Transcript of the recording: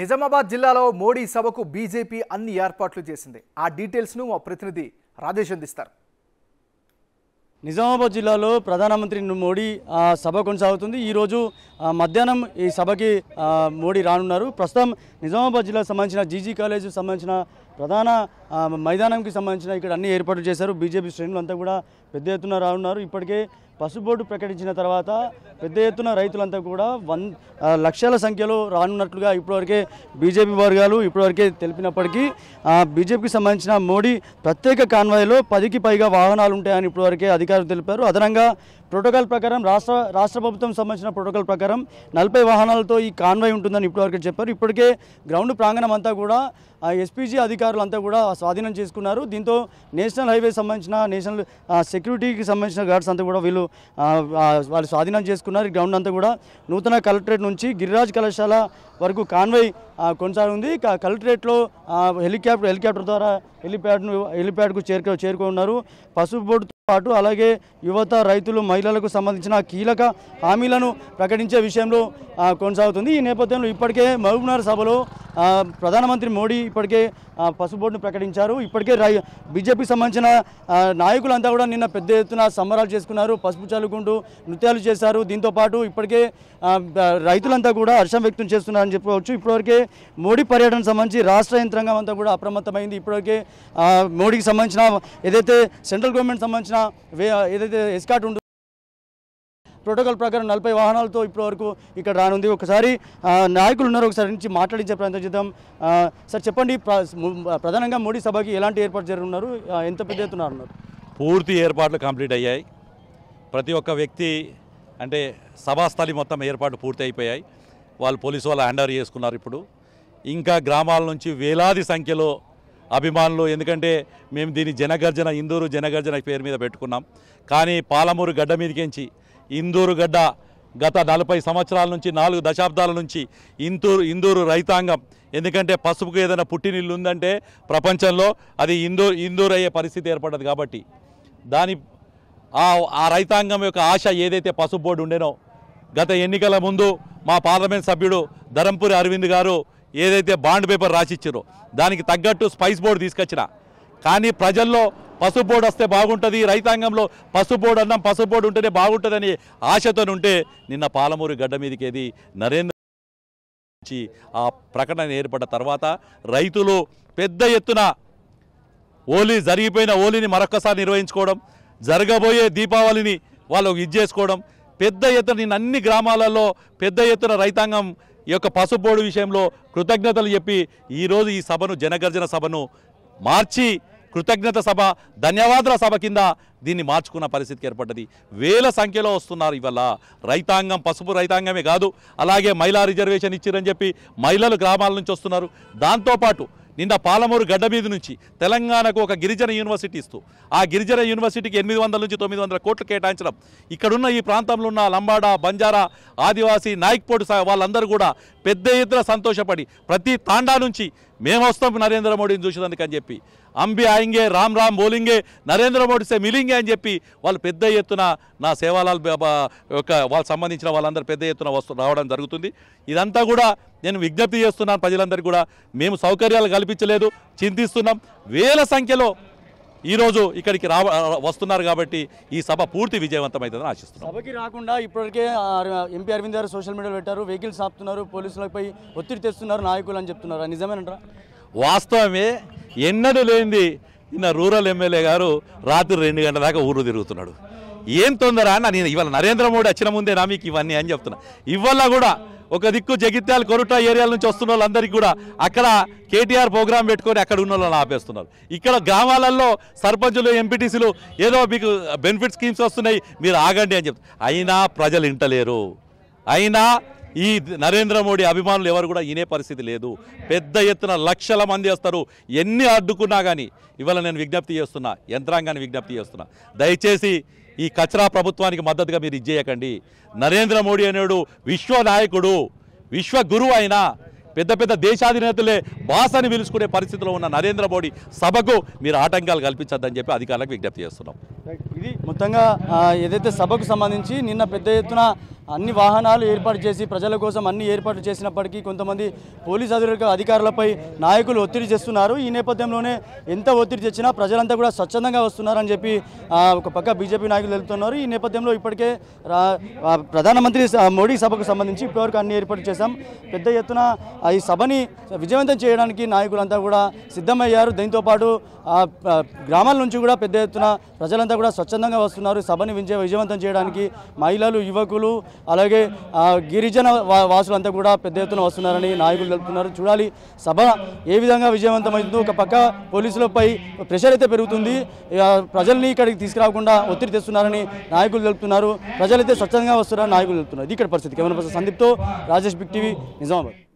నిజామాబాద్ జిల్లాలో మోడీ సభకు బీజేపీ అన్ని ఏర్పాట్లు చేసింది ఆ డీటెయిల్స్ను మా ప్రతినిధి రాజేష్ అందిస్తారు నిజామాబాద్ జిల్లాలో ప్రధానమంత్రి మోడీ సభ కొనసాగుతుంది ఈరోజు మధ్యాహ్నం ఈ సభకి మోడీ రానున్నారు ప్రస్తుతం నిజామాబాద్ జిల్లాకు సంబంధించిన జీజీ కాలేజీకి సంబంధించిన ప్రధాన మైదానంకి సంబంధించిన ఇక్కడ అన్ని ఏర్పాట్లు చేశారు బీజేపీ శ్రేణులు అంతా కూడా పెద్ద ఎత్తున రానున్నారు ఇప్పటికే పసుబోర్డు ప్రకటించిన తర్వాత పెద్ద ఎత్తున రైతులంతా కూడా వన్ లక్షల సంఖ్యలో రానున్నట్లుగా ఇప్పటివరకే బీజేపీ వర్గాలు ఇప్పటివరకే తెలిపినప్పటికీ బీజేపీకి సంబంధించిన మోడీ ప్రత్యేక కాన్వాయ్లో పదికి పైగా వాహనాలు ఉంటాయని ఇప్పటివరకే అధికారులు తెలిపారు అదనంగా ప్రోటోకాల్ ప్రకారం రాష్ట్ర రాష్ట్ర ప్రభుత్వం సంబంధించిన ప్రోటోకాల్ ప్రకారం నలభై వాహనాలతో ఈ కాన్వాయ్ ఉంటుందని ఇప్పటివరకు చెప్పారు ఇప్పటికే గ్రౌండ్ ప్రాంగణం అంతా కూడా ఎస్పీజీ అధికారులు అంతా కూడా స్వాధీనం చేసుకున్నారు దీంతో నేషనల్ హైవే సంబంధించిన నేషనల్ సెక్యూరిటీకి సంబంధించిన గార్డ్స్ అంతా కూడా వీళ్ళు వాళ్ళు స్వాధీనం చేసుకున్నారు గ్రౌండ్ అంతా కూడా నూతన కలెక్టరేట్ నుంచి గిరిరాజ్ కళాశాల వరకు కాన్వై కొనసాగుంది కలెక్టరేట్లో హెలికాప్టర్ హెలికాప్టర్ ద్వారా హెలిప్యాడ్ హెలిప్యాడ్కు చేరుకో చేరుకున్నారు పసుపు బోర్డు పాటు అలాగే యువత రైతులు మహిళలకు సంబంధించిన కీలక హామీలను ప్రకటించే విషయంలో కొనసాగుతుంది ఈ నేపథ్యంలో ఇప్పటికే మహబూబ్నగర్ సభలో ప్రధానమంత్రి మోడీ ఇప్పటికే పసుపు బోర్డును ప్రకటించారు ఇప్పటికే బీజేపీకి సంబంధించిన నాయకులంతా కూడా నిన్న పెద్ద ఎత్తున సంబరాలు చేసుకున్నారు పసుపు చల్లుకుంటూ నృత్యాలు చేశారు దీంతోపాటు ఇప్పటికే రైతులంతా కూడా హర్షం వ్యక్తం చేస్తున్నారని చెప్పవచ్చు ఇప్పటివరకే మోడీ పర్యటన సంబంధించి రాష్ట్ర యంత్రాంగం అంతా కూడా అప్రమత్తమైంది ఇప్పటివరకే మోడీకి సంబంధించిన ఏదైతే సెంట్రల్ గవర్నమెంట్ సంబంధించిన ఏదైతే ఎస్కాట్ ప్రోటోకాల్ ప్రకారం నలభై వాహనాలతో ఇప్పటి వరకు ఇక్కడ రానుంది ఒకసారి నాయకులు ఉన్నారు ఒకసారి నుంచి మాట్లాడించే ప్రయత్నం చేద్దాం సార్ చెప్పండి ప్రధానంగా మోడీ సభకి ఎలాంటి ఏర్పాటు జరుగుతున్నారు ఎంత పెద్ద ఎత్తున్నారు పూర్తి ఏర్పాట్లు కంప్లీట్ అయ్యాయి ప్రతి ఒక్క వ్యక్తి అంటే సభాస్థలి మొత్తం ఏర్పాటు పూర్తి అయిపోయాయి వాళ్ళు పోలీసు వాళ్ళు హ్యాండ్ ఓవర్ చేసుకున్నారు ఇప్పుడు ఇంకా గ్రామాల నుంచి వేలాది సంఖ్యలో అభిమానులు ఎందుకంటే మేము దీని జనగర్జన ఇందూరు జనగర్జన పేరు మీద పెట్టుకున్నాం కానీ పాలమూరు గడ్డ మీదకించి ఇందూరుగడ్డ గత నలభై సంవత్సరాల నుంచి నాలుగు దశాబ్దాల నుంచి ఇందూరు ఇందూరు రైతాంగం ఎందుకంటే పసుపుకు ఏదైనా నీళ్ళు ఉందంటే ప్రపంచంలో అది ఇందూరు ఇందూరు అయ్యే పరిస్థితి ఏర్పడదు కాబట్టి దాని ఆ రైతాంగం యొక్క ఆశ ఏదైతే పసుపు బోర్డు ఉండేనో గత ఎన్నికల ముందు మా పార్లమెంట్ సభ్యుడు ధరంపూరి అరవింద్ గారు ఏదైతే బాండ్ పేపర్ రాసిచ్చారో దానికి తగ్గట్టు స్పైస్ బోర్డు తీసుకొచ్చిన కానీ ప్రజల్లో పసుపు బోర్డు వస్తే బాగుంటుంది రైతాంగంలో పసుపు బోర్డు అన్నాం బోర్డు ఉంటేనే బాగుంటుందని ఆశతోనుంటే నిన్న పాలమూరు గడ్డ మీదకేది నరేంద్ర ఆ ప్రకటన ఏర్పడ్డ తర్వాత రైతులు పెద్ద ఎత్తున హోలీ జరిగిపోయిన హోలీని మరొకసారి నిర్వహించుకోవడం జరగబోయే దీపావళిని వాళ్ళు ఇది చేసుకోవడం పెద్ద ఎత్తున నేను అన్ని గ్రామాలలో పెద్ద ఎత్తున రైతాంగం ఈ యొక్క పసుపోడు విషయంలో కృతజ్ఞతలు చెప్పి ఈరోజు ఈ సభను జనగర్జన సభను మార్చి కృతజ్ఞత సభ ధన్యవాదాల సభ కింద దీన్ని మార్చుకున్న పరిస్థితికి ఏర్పడ్డది వేల సంఖ్యలో వస్తున్నారు ఇవాళ రైతాంగం పసుపు రైతాంగమే కాదు అలాగే మహిళా రిజర్వేషన్ ఇచ్చిరని చెప్పి మహిళలు గ్రామాల నుంచి వస్తున్నారు దాంతోపాటు నిన్న పాలమూరు గడ్డ మీద నుంచి తెలంగాణకు ఒక గిరిజన యూనివర్సిటీ ఇస్తూ ఆ గిరిజన యూనివర్సిటీకి ఎనిమిది వందల నుంచి తొమ్మిది వందల కోట్లు కేటాయించడం ఇక్కడున్న ఈ ప్రాంతంలో ఉన్న లంబాడ బంజారా ఆదివాసీ నాయక్పోటు వాళ్ళందరూ కూడా పెద్ద ఎత్తున సంతోషపడి ప్రతి తాండా నుంచి మేము వస్తాం నరేంద్ర మోడీని చూసేదానికి అని చెప్పి అంబి ఆయింగే రామ్ రామ్ బోలింగే నరేంద్ర మోడీ సే మిలింగే అని చెప్పి వాళ్ళు పెద్ద ఎత్తున నా సేవాలాల్ యొక్క వాళ్ళకి సంబంధించిన వాళ్ళందరూ పెద్ద ఎత్తున వస్తు రావడం జరుగుతుంది ఇదంతా కూడా నేను విజ్ఞప్తి చేస్తున్నాను ప్రజలందరికీ కూడా మేము సౌకర్యాలు కల్పించలేదు చింతిస్తున్నాం వేల సంఖ్యలో ఈరోజు ఇక్కడికి రావ వస్తున్నారు కాబట్టి ఈ సభ పూర్తి విజయవంతమవుతుందని ఆశిస్తున్నారు సభకి రాకుండా ఇప్పటికే ఎంపీ అరవింద్ గారు సోషల్ మీడియాలో పెట్టారు వెహికల్స్ ఆపుతున్నారు పోలీసులపై ఒత్తిడి తెస్తున్నారు నాయకులు అని చెప్తున్నారు నిజమేనంటారా వాస్తవమే ఎన్నడూ లేనిది నిన్న రూరల్ ఎమ్మెల్యే గారు రాత్రి రెండు గంటల దాకా ఊరు తిరుగుతున్నాడు ఏం తొందర అన్న నేను ఇవాళ నరేంద్ర మోడీ వచ్చిన ముందే నా మీకు ఇవన్నీ అని చెప్తున్నా ఇవాళ కూడా ఒక దిక్కు జగిత్యాల కొరుట ఏరియాల నుంచి వస్తున్న వాళ్ళందరికీ కూడా అక్కడ కేటీఆర్ ప్రోగ్రాం పెట్టుకొని అక్కడ ఉన్న వాళ్ళని ఆపేస్తున్నారు ఇక్కడ గ్రామాలలో సర్పంచులు ఎంపీటీసీలు ఏదో మీకు బెనిఫిట్ స్కీమ్స్ వస్తున్నాయి మీరు ఆగండి అని చెప్తారు అయినా ప్రజలు ఇంటలేరు అయినా ఈ నరేంద్ర మోడీ అభిమానులు ఎవరు కూడా ఇనే పరిస్థితి లేదు పెద్ద ఎత్తున లక్షల మంది వస్తారు ఎన్ని అడ్డుకున్నా కానీ ఇవాళ నేను విజ్ఞప్తి చేస్తున్నా యంత్రాంగాన్ని విజ్ఞప్తి చేస్తున్నా దయచేసి ఈ కచరా ప్రభుత్వానికి మద్దతుగా మీరు ఇచ్చేయకండి నరేంద్ర మోడీ అనేడు విశ్వనాయకుడు గురువు అయిన పెద్ద పెద్ద దేశాధినేతలే భాషని పిలుచుకునే పరిస్థితిలో ఉన్న నరేంద్ర మోడీ సభకు మీరు ఆటంకాలు కల్పించద్దని చెప్పి అధికారులకు విజ్ఞప్తి చేస్తున్నాం ఇది మొత్తంగా ఏదైతే సభకు సంబంధించి నిన్న పెద్ద ఎత్తున అన్ని వాహనాలు ఏర్పాటు చేసి ప్రజల కోసం అన్ని ఏర్పాట్లు చేసినప్పటికీ కొంతమంది పోలీస్ అధికారులపై నాయకులు ఒత్తిడి చేస్తున్నారు ఈ నేపథ్యంలోనే ఎంత ఒత్తిడి తెచ్చినా ప్రజలంతా కూడా స్వచ్ఛందంగా వస్తున్నారని చెప్పి ఒక పక్క బీజేపీ నాయకులు వెళ్తున్నారు ఈ నేపథ్యంలో ఇప్పటికే ప్రధానమంత్రి మోడీ సభకు సంబంధించి ఇప్పటివరకు అన్ని ఏర్పాటు చేశాం పెద్ద ఎత్తున ఈ సభని విజయవంతం చేయడానికి నాయకులంతా కూడా సిద్ధమయ్యారు దీంతోపాటు గ్రామాల నుంచి కూడా పెద్ద ఎత్తున ప్రజలంతా కూడా స్వచ్ఛందంగా వస్తున్నారు సభని విజయవంతం చేయడానికి మహిళలు యువకులు అలాగే గిరిజన వాసులంతా కూడా పెద్ద ఎత్తున వస్తున్నారని నాయకులు తెలుపుతున్నారు చూడాలి సభ ఏ విధంగా విజయవంతమైందో ఒక పక్క పోలీసులపై ప్రెషర్ అయితే పెరుగుతుంది ప్రజల్ని ఇక్కడికి తీసుకురాకుండా ఒత్తిడి తెస్తున్నారని నాయకులు తెలుపుతున్నారు ప్రజలైతే స్వచ్ఛంగా వస్తున్నారని నాయకులు తెలుపుతున్నారు ఇది ఇక్కడ పరిస్థితి కెమెరా పర్సన్ సందీప్తో రాజేష్ బిక్ టీవీ నిజామాబాద్